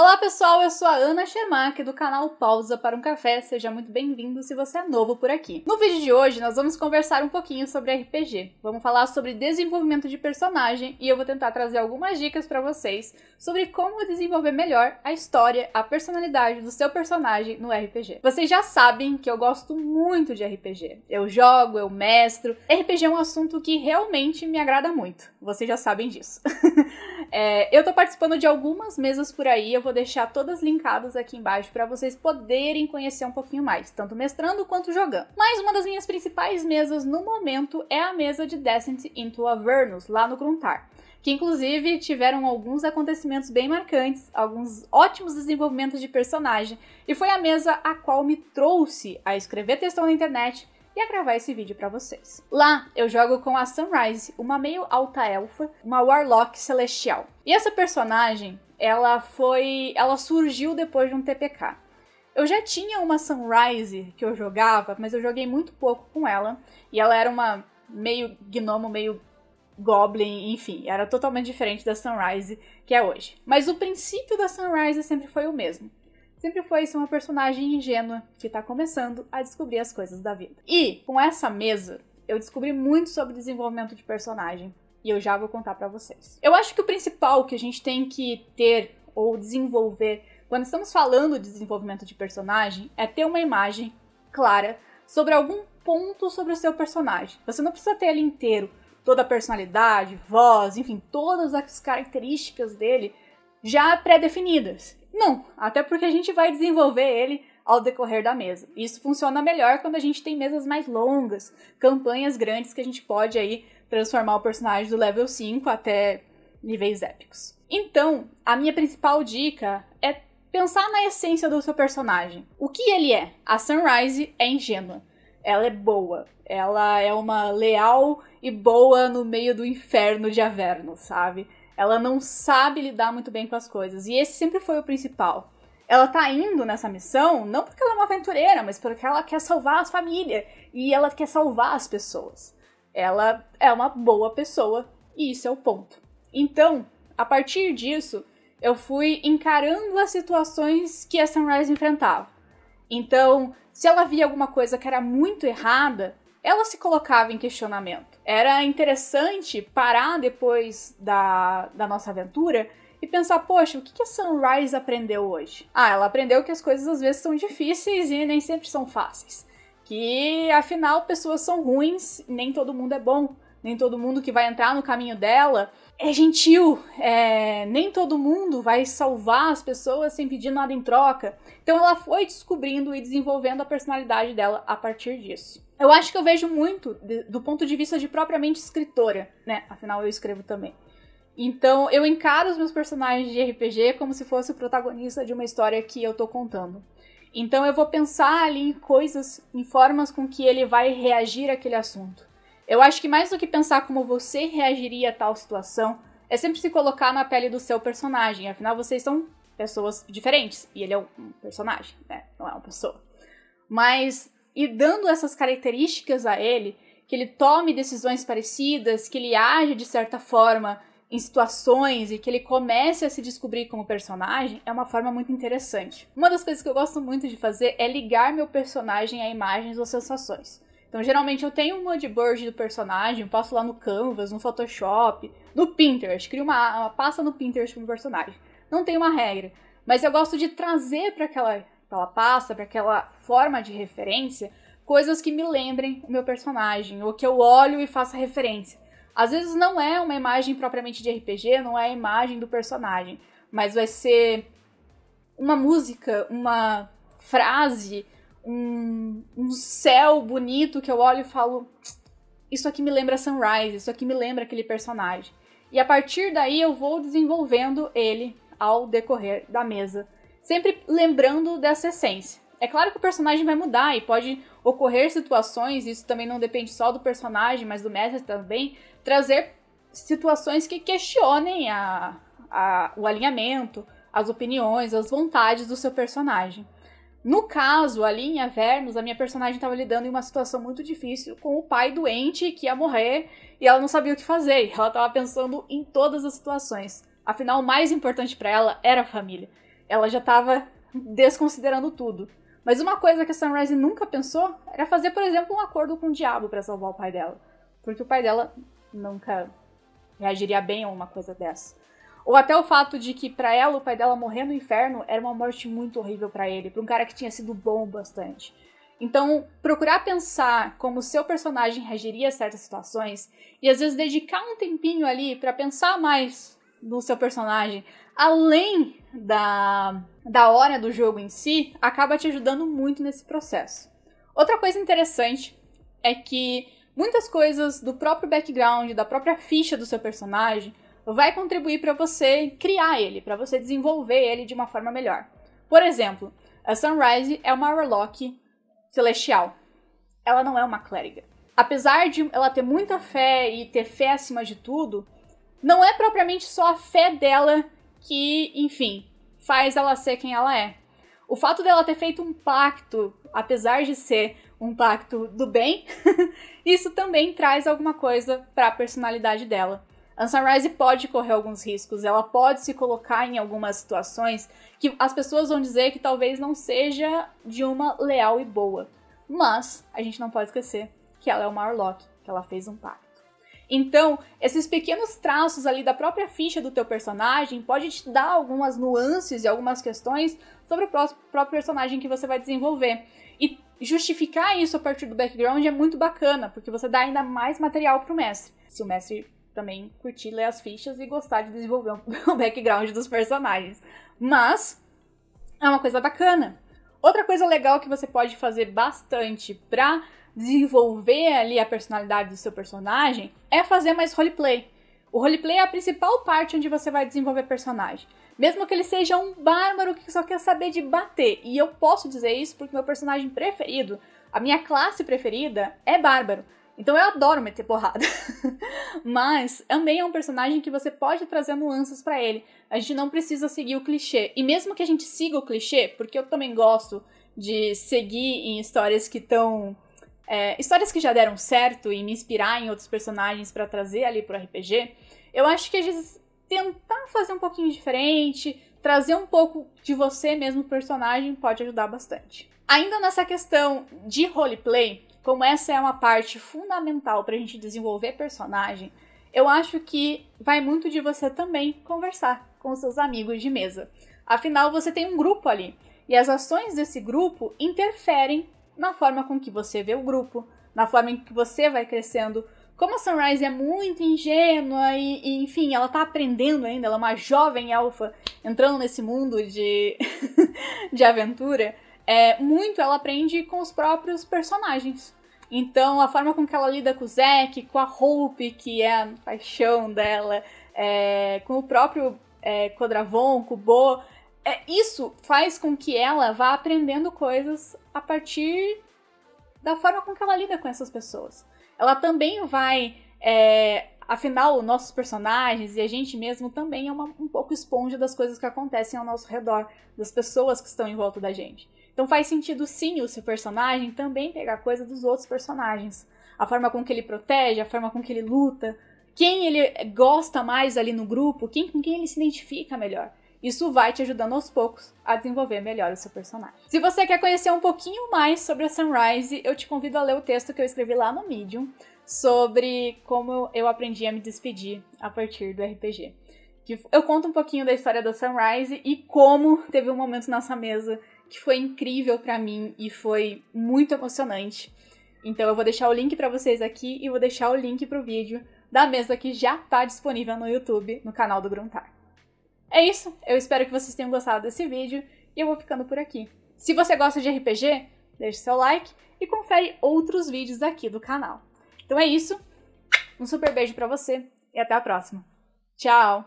Olá pessoal, eu sou a Ana Schermack do canal Pausa para um Café, seja muito bem-vindo se você é novo por aqui. No vídeo de hoje nós vamos conversar um pouquinho sobre RPG, vamos falar sobre desenvolvimento de personagem e eu vou tentar trazer algumas dicas para vocês sobre como desenvolver melhor a história, a personalidade do seu personagem no RPG. Vocês já sabem que eu gosto muito de RPG, eu jogo, eu mestro, RPG é um assunto que realmente me agrada muito, vocês já sabem disso. É, eu tô participando de algumas mesas por aí, eu vou deixar todas linkadas aqui embaixo para vocês poderem conhecer um pouquinho mais, tanto mestrando quanto jogando. Mas uma das minhas principais mesas no momento é a mesa de Descent into Avernus, lá no Gruntar que inclusive tiveram alguns acontecimentos bem marcantes, alguns ótimos desenvolvimentos de personagem, e foi a mesa a qual me trouxe a escrever textão na internet e a gravar esse vídeo para vocês. Lá eu jogo com a Sunrise, uma meio alta elfa, uma warlock celestial. E essa personagem, ela foi, ela surgiu depois de um TPK. Eu já tinha uma Sunrise que eu jogava, mas eu joguei muito pouco com ela, e ela era uma meio gnomo, meio Goblin, enfim, era totalmente diferente da Sunrise que é hoje. Mas o princípio da Sunrise sempre foi o mesmo sempre foi isso assim, uma personagem ingênua que tá começando a descobrir as coisas da vida. E com essa mesa, eu descobri muito sobre desenvolvimento de personagem e eu já vou contar para vocês. Eu acho que o principal que a gente tem que ter ou desenvolver quando estamos falando de desenvolvimento de personagem é ter uma imagem clara sobre algum ponto sobre o seu personagem. Você não precisa ter ele inteiro, toda a personalidade, voz, enfim, todas as características dele já pré-definidas. Não, até porque a gente vai desenvolver ele ao decorrer da mesa. Isso funciona melhor quando a gente tem mesas mais longas, campanhas grandes que a gente pode aí transformar o personagem do level 5 até níveis épicos. Então, a minha principal dica é pensar na essência do seu personagem. O que ele é? A Sunrise é ingênua. Ela é boa. Ela é uma leal e boa no meio do inferno de Averno, sabe? Ela não sabe lidar muito bem com as coisas. E esse sempre foi o principal. Ela tá indo nessa missão não porque ela é uma aventureira, mas porque ela quer salvar a família e ela quer salvar as pessoas. Ela é uma boa pessoa e isso é o ponto. Então, a partir disso, eu fui encarando as situações que a Sunrise enfrentava. Então, se ela via alguma coisa que era muito errada, ela se colocava em questionamento era interessante parar depois da, da nossa aventura e pensar, poxa, o que a Sunrise aprendeu hoje? Ah, ela aprendeu que as coisas às vezes são difíceis e nem sempre são fáceis. Que afinal pessoas são ruins, nem todo mundo é bom, nem todo mundo que vai entrar no caminho dela é gentil, é... nem todo mundo vai salvar as pessoas sem pedir nada em troca. Então ela foi descobrindo e desenvolvendo a personalidade dela a partir disso. Eu acho que eu vejo muito de, do ponto de vista de propriamente escritora, né? Afinal, eu escrevo também. Então, eu encaro os meus personagens de RPG como se fosse o protagonista de uma história que eu tô contando. Então, eu vou pensar ali em coisas, em formas com que ele vai reagir àquele assunto. Eu acho que mais do que pensar como você reagiria a tal situação, é sempre se colocar na pele do seu personagem. Afinal, vocês são pessoas diferentes e ele é um personagem, né? Não é uma pessoa. Mas e dando essas características a ele, que ele tome decisões parecidas, que ele age de certa forma em situações e que ele comece a se descobrir como personagem, é uma forma muito interessante. Uma das coisas que eu gosto muito de fazer é ligar meu personagem a imagens ou sensações. Então, geralmente eu tenho um moodboard do personagem, passo lá no Canvas, no Photoshop, no Pinterest, crio uma, uma pasta no Pinterest para o personagem. Não tem uma regra, mas eu gosto de trazer para aquela ela passa, para aquela forma de referência, coisas que me lembrem o meu personagem, ou que eu olho e faça referência. Às vezes não é uma imagem propriamente de RPG, não é a imagem do personagem, mas vai ser uma música, uma frase, um, um céu bonito que eu olho e falo: Isso aqui me lembra Sunrise, isso aqui me lembra aquele personagem. E a partir daí eu vou desenvolvendo ele ao decorrer da mesa sempre lembrando dessa essência. É claro que o personagem vai mudar e pode ocorrer situações, isso também não depende só do personagem, mas do mestre também, trazer situações que questionem a, a, o alinhamento, as opiniões, as vontades do seu personagem. No caso, ali em Avernus, a minha personagem estava lidando em uma situação muito difícil com o pai doente que ia morrer e ela não sabia o que fazer. Ela estava pensando em todas as situações. Afinal, o mais importante para ela era a família. Ela já estava desconsiderando tudo. Mas uma coisa que a Sunrise nunca pensou era fazer, por exemplo, um acordo com o diabo para salvar o pai dela. Porque o pai dela nunca reagiria bem a uma coisa dessa. Ou até o fato de que para ela o pai dela morrer no inferno era uma morte muito horrível para ele, para um cara que tinha sido bom bastante. Então, procurar pensar como seu personagem reagiria a certas situações e às vezes dedicar um tempinho ali para pensar mais no seu personagem, além da, da hora do jogo em si, acaba te ajudando muito nesse processo. Outra coisa interessante é que muitas coisas do próprio background, da própria ficha do seu personagem, vai contribuir para você criar ele, para você desenvolver ele de uma forma melhor. Por exemplo, a Sunrise é uma Warlock celestial. Ela não é uma clériga. Apesar de ela ter muita fé e ter fé acima de tudo, não é propriamente só a fé dela que, enfim, faz ela ser quem ela é. O fato dela ter feito um pacto, apesar de ser um pacto do bem, isso também traz alguma coisa para a personalidade dela. A Sunrise pode correr alguns riscos, ela pode se colocar em algumas situações que as pessoas vão dizer que talvez não seja de uma leal e boa. Mas a gente não pode esquecer que ela é uma arlock, que ela fez um pacto. Então, esses pequenos traços ali da própria ficha do teu personagem pode te dar algumas nuances e algumas questões sobre o próprio personagem que você vai desenvolver. E justificar isso a partir do background é muito bacana, porque você dá ainda mais material para o mestre. Se o mestre também curtir ler as fichas e gostar de desenvolver o background dos personagens. Mas é uma coisa bacana. Outra coisa legal que você pode fazer bastante para desenvolver ali a personalidade do seu personagem é fazer mais roleplay. O roleplay é a principal parte onde você vai desenvolver personagem. Mesmo que ele seja um bárbaro que só quer saber de bater, e eu posso dizer isso porque meu personagem preferido, a minha classe preferida, é bárbaro. Então eu adoro meter porrada. Mas também é um personagem que você pode trazer nuances para ele. A gente não precisa seguir o clichê. E mesmo que a gente siga o clichê, porque eu também gosto de seguir em histórias que estão é, histórias que já deram certo e me inspirar em outros personagens para trazer ali pro RPG, eu acho que às vezes tentar fazer um pouquinho diferente, trazer um pouco de você mesmo personagem pode ajudar bastante. Ainda nessa questão de roleplay, como essa é uma parte fundamental para a gente desenvolver personagem, eu acho que vai muito de você também conversar com seus amigos de mesa. Afinal, você tem um grupo ali e as ações desse grupo interferem na forma com que você vê o grupo, na forma em que você vai crescendo. Como a Sunrise é muito ingênua e, e enfim, ela tá aprendendo ainda, ela é uma jovem alfa entrando nesse mundo de, de aventura, é, muito ela aprende com os próprios personagens. Então, a forma com que ela lida com o Zack, com a Hope, que é a paixão dela, é, com o próprio é, Codravon, com o Bo, é, isso faz com que ela vá aprendendo coisas a partir da forma com que ela lida com essas pessoas. Ela também vai. É, afinal, nossos personagens e a gente mesmo também é uma, um pouco esponja das coisas que acontecem ao nosso redor, das pessoas que estão em volta da gente. Então faz sentido sim o seu personagem também pegar coisa dos outros personagens. A forma com que ele protege, a forma com que ele luta, quem ele gosta mais ali no grupo, quem, com quem ele se identifica melhor. Isso vai te ajudando aos poucos a desenvolver melhor o seu personagem. Se você quer conhecer um pouquinho mais sobre a Sunrise, eu te convido a ler o texto que eu escrevi lá no Medium sobre como eu aprendi a me despedir a partir do RPG. Eu conto um pouquinho da história da Sunrise e como teve um momento nessa mesa que foi incrível para mim e foi muito emocionante. Então eu vou deixar o link para vocês aqui e vou deixar o link pro vídeo da mesa que já tá disponível no YouTube, no canal do Gruntar. É isso, eu espero que vocês tenham gostado desse vídeo e eu vou ficando por aqui. Se você gosta de RPG, deixe seu like e confere outros vídeos aqui do canal. Então é isso, um super beijo para você e até a próxima. Tchau!